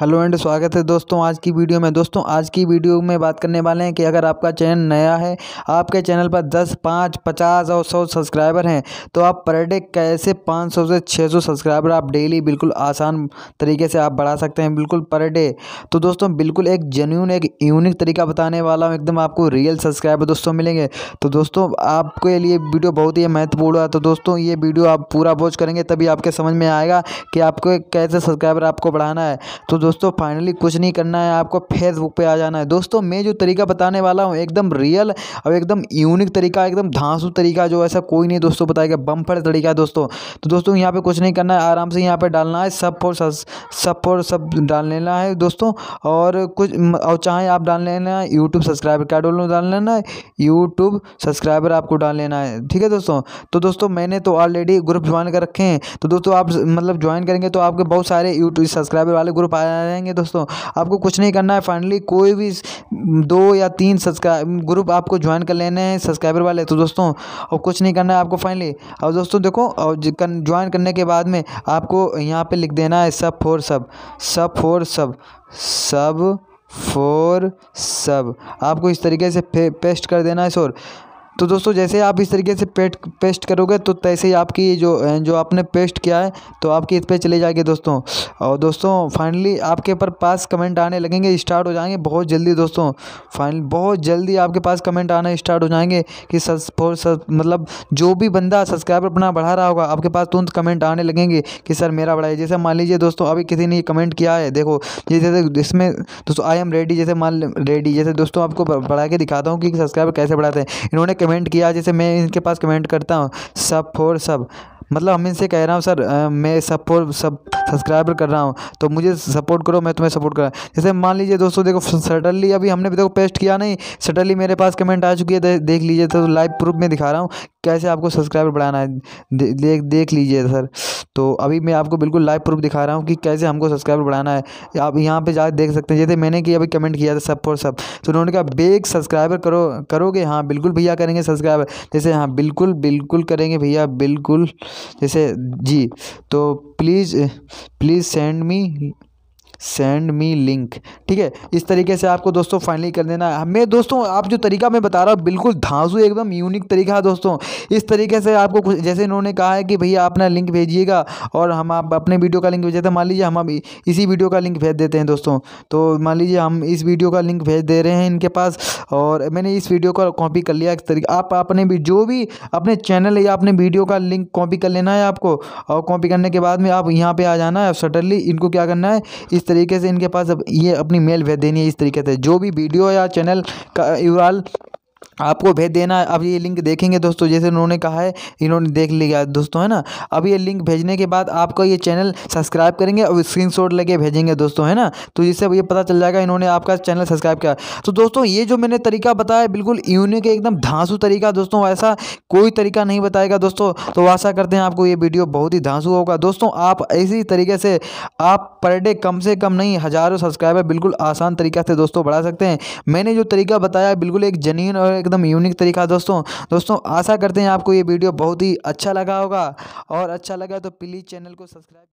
hello and स्वागत है दोस्तों आज की वीडियो में दोस्तों आज की वीडियो में बात करने वाले हैं कि अगर आपका चैनल नया है आपके चैनल पर 10, 5, 50 और 100 सब्सक्राइबर हैं तो आप पर डे कैसे 500 से 600 सब्सक्राइबर आप डेली बिल्कुल आसान तरीके से आप बढ़ा सकते हैं बिल्कुल पर डे तो दोस्तों बिल्कुल एक जेन्यून एक यूनिक तरीका बताने वाला हूँ एकदम आपको रियल सब्सक्राइबर दोस्तों मिलेंगे तो दोस्तों आपके लिए वीडियो बहुत ही महत्वपूर्ण है तो दोस्तों ये वीडियो आप पूरा वॉच करेंगे तभी आपके समझ में आएगा कि आपको कैसे सब्सक्राइबर आपको बढ़ाना है तो दोस्तों फाइनली कुछ नहीं करना है आपको फेसबुक पे आ जाना है दोस्तों मैं जो तरीका बताने वाला हूँ एकदम रियल और एकदम यूनिक तरीका एकदम धांसू तरीका जो ऐसा कोई नहीं दोस्तों बताएगा बम्फर तरीका है दोस्तों तो दोस्तों यहाँ पर कुछ नहीं करना है आराम से यहाँ पर डालना है सब फोर सब फोर सब डाल लेना है दोस्तों और कुछ और चाहे आप डाल लेना है यूट्यूब सब्सक्राइबर क्या डोल डाल लेना है यूट्यूब सब्सक्राइबर आपको डाल लेना है ठीक है दोस्तों तो दोस्तों मैंने तो ऑलरेडी ग्रुप ज्वाइन कर रखे हैं तो दोस्तों आप मतलब ज्वाइन करेंगे तो आपके बहुत सारे यूट्यूब सब्सक्राइबर वाले ग्रुप आया रहेंगे दोस्तों आपको कुछ नहीं करना है फाइनली कोई भी दो या तीन सब्सक्राइब ग्रुप आपको ज्वाइन कर लेने हैं सब्सक्राइबर वाले तो दोस्तों और कुछ नहीं करना है आपको फाइनली और दोस्तों देखो और ज्वाइन करने के बाद में आपको यहाँ पर लिख देना है सब फोर सब सब फोर सब सब फोर सब आपको इस तरीके से पेस्ट कर देना है सोर तो दोस्तों जैसे आप इस तरीके से पेट पेस्ट करोगे तो तैसे ही आपकी जो जो आपने पेस्ट किया है तो आपकी इस पर चले जाएगी दोस्तों और दोस्तों फाइनली आपके ऊपर पास कमेंट आने लगेंगे स्टार्ट हो जाएंगे बहुत जल्दी दोस्तों फाइनल बहुत जल्दी आपके पास कमेंट आना स्टार्ट हो जाएंगे कि सस सस मतलब जो भी बंदा सब्सक्राइबर अपना बढ़ा रहा होगा आपके पास तुरंत कमेंट आने लगेंगे कि सर मेरा बढ़ाए जैसे मान लीजिए दोस्तों अभी किसी ने कमेंट किया है देखो जैसे इसमें दोस्तों आई एम रेडी जैसे मान रेडी जैसे दोस्तों आपको बढ़ा के दिखाता हूँ कि सब्सक्राइबर कैसे बढ़ाते हैं इन्होंने कमेंट किया जैसे मैं इनके पास कमेंट करता हूँ सब फोर सब मतलब हम इनसे कह रहा हूँ सर मैं सपोर्ट सब सब्सक्राइबर कर रहा हूँ तो मुझे सपोर्ट करो मैं तुम्हें सपोर्ट कर रहा हूँ जैसे मान लीजिए दोस्तों देखो सडनली अभी हमने भी देखो तो पेस्ट किया नहीं सडनली मेरे पास कमेंट आ चुकी है दे, देख लीजिए तो लाइव प्रूफ में दिखा रहा हूँ कैसे आपको सब्सक्राइबर बढ़ाना है दे, देख देख लीजिए सर तो अभी मैं आपको बिल्कुल लाइव प्रूफ दिखा रहा हूँ कि कैसे हमको सब्सक्राइबर बढ़ाना है आप यहाँ पर जा देख सकते हैं जैसे मैंने कि अभी कमेंट किया था सब फॉर सब तो उन्होंने कहा बेग सब्सक्राइबर करो करोगे हाँ बिल्कुल भैया करेंगे सब्सक्राइबर जैसे हाँ बिल्कुल बिल्कुल करेंगे भैया बिल्कुल जैसे जी तो please please send me send me link ठीक है इस तरीके से आपको दोस्तों फाइनली कर देना है मैं दोस्तों आप जो तरीका मैं बता रहा हूँ बिल्कुल धांसू एकदम यूनिक तरीका है दोस्तों इस तरीके से आपको कुछ जैसे इन्होंने कहा है कि भैया अपना लिंक भेजिएगा और हम आप अपने वीडियो का लिंक भेजते हैं मान लीजिए हम अभी इसी वीडियो का लिंक भेज देते हैं दोस्तों तो मान लीजिए हम इस वीडियो का लिंक भेज दे रहे हैं इनके पास और मैंने इस वीडियो का कॉपी कर लिया इस तरीके आप अपने भी जो भी अपने चैनल या अपने वीडियो का लिंक कॉपी कर लेना है आपको और कॉपी करने के बाद में आप यहाँ पर आ जाना है सडनली इनको क्या करना है इस तरीके से इनके पास अब ये अपनी मेल भेज देनी है इस तरीके से जो भी वीडियो या चैनल का यूआल आपको भेज देना अब ये लिंक देखेंगे दोस्तों जैसे उन्होंने कहा है इन्होंने देख लिया दोस्तों है ना अब ये लिंक भेजने के बाद आपका ये चैनल सब्सक्राइब करेंगे और स्क्रीनशॉट लेके भेजेंगे दोस्तों है ना तो जिससे ये पता चल जाएगा इन्होंने आपका चैनल सब्सक्राइब किया तो दोस्तों ये जो मैंने तरीका बताया बिल्कुल यूनिक एकदम धांसू तरीका दोस्तों ऐसा कोई तरीका नहीं बताएगा दोस्तों तो आशा करते हैं आपको ये वीडियो बहुत ही धांसू होगा दोस्तों आप इसी तरीके से आप पर डे कम से कम नहीं हज़ारों सब्सक्राइबर बिल्कुल आसान तरीका से दोस्तों बढ़ा सकते हैं मैंने जो तरीका बताया बिल्कुल एक जनीन और एक एकदम यूनिक तरीका दोस्तों दोस्तों आशा करते हैं आपको ये वीडियो बहुत ही अच्छा लगा होगा और अच्छा लगा तो प्लीज़ चैनल को सब्सक्राइब